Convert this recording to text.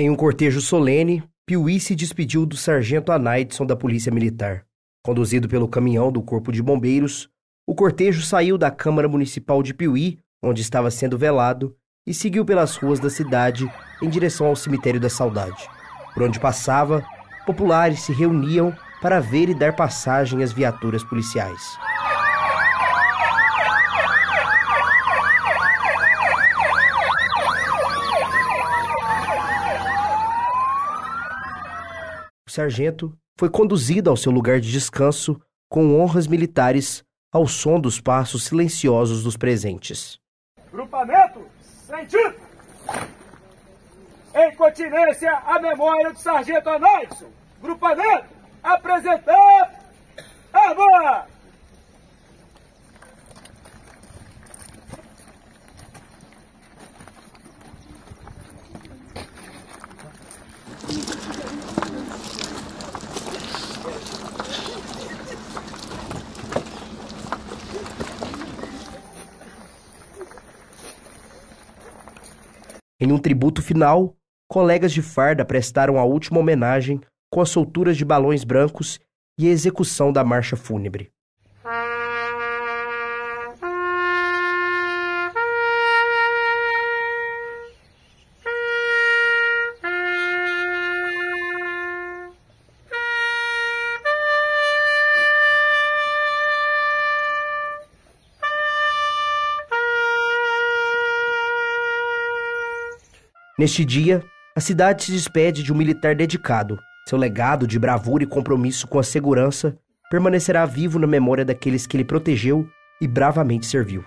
Em um cortejo solene, Piuí se despediu do sargento Anaidson da Polícia Militar. Conduzido pelo caminhão do Corpo de Bombeiros, o cortejo saiu da Câmara Municipal de Piuí, onde estava sendo velado, e seguiu pelas ruas da cidade em direção ao Cemitério da Saudade. Por onde passava, populares se reuniam para ver e dar passagem às viaturas policiais. O sargento foi conduzido ao seu lugar de descanso com honras militares ao som dos passos silenciosos dos presentes. Grupamento sentido! Em continência à memória do sargento Anaíson. Grupamento apresentar arma! Thank Em um tributo final, colegas de farda prestaram a última homenagem com as solturas de balões brancos e a execução da marcha fúnebre. Neste dia, a cidade se despede de um militar dedicado. Seu legado de bravura e compromisso com a segurança permanecerá vivo na memória daqueles que ele protegeu e bravamente serviu.